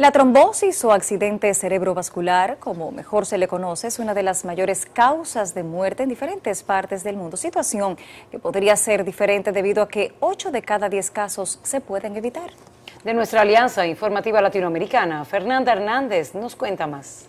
La trombosis o accidente cerebrovascular, como mejor se le conoce, es una de las mayores causas de muerte en diferentes partes del mundo, situación que podría ser diferente debido a que 8 de cada 10 casos se pueden evitar. De nuestra Alianza Informativa Latinoamericana, Fernanda Hernández nos cuenta más.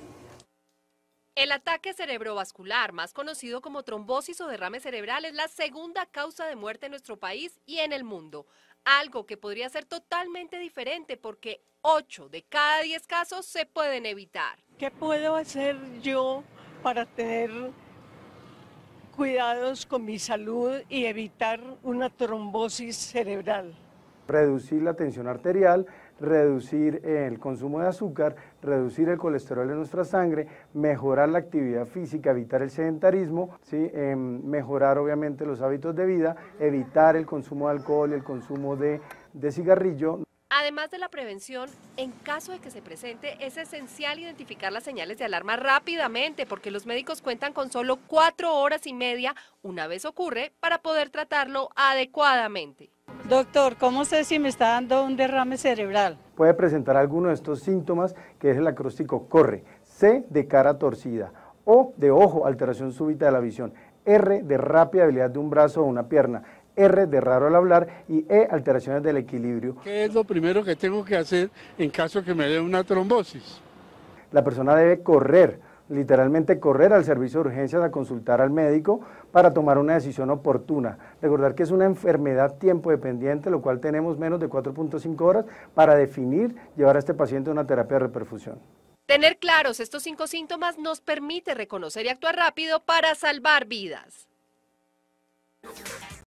El ataque cerebrovascular, más conocido como trombosis o derrame cerebral, es la segunda causa de muerte en nuestro país y en el mundo algo que podría ser totalmente diferente porque 8 de cada 10 casos se pueden evitar. ¿Qué puedo hacer yo para tener cuidados con mi salud y evitar una trombosis cerebral? Reducir la tensión arterial, reducir el consumo de azúcar, reducir el colesterol en nuestra sangre, mejorar la actividad física, evitar el sedentarismo, em, mejorar obviamente los hábitos de vida, evitar el consumo de alcohol, y el consumo de, de cigarrillo. Además de la prevención, en caso de que se presente, es esencial identificar las señales de alarma rápidamente porque los médicos cuentan con solo cuatro horas y media una vez ocurre para poder tratarlo adecuadamente. Doctor, ¿cómo sé si me está dando un derrame cerebral? Puede presentar alguno de estos síntomas, que es el acróstico corre, C de cara torcida, O de ojo, alteración súbita de la visión, R de rápida habilidad de un brazo o una pierna, R de raro al hablar y E alteraciones del equilibrio. ¿Qué es lo primero que tengo que hacer en caso que me dé una trombosis? La persona debe correr literalmente correr al servicio de urgencias a consultar al médico para tomar una decisión oportuna. Recordar que es una enfermedad tiempo dependiente, lo cual tenemos menos de 4.5 horas para definir llevar a este paciente a una terapia de reperfusión. Tener claros estos cinco síntomas nos permite reconocer y actuar rápido para salvar vidas.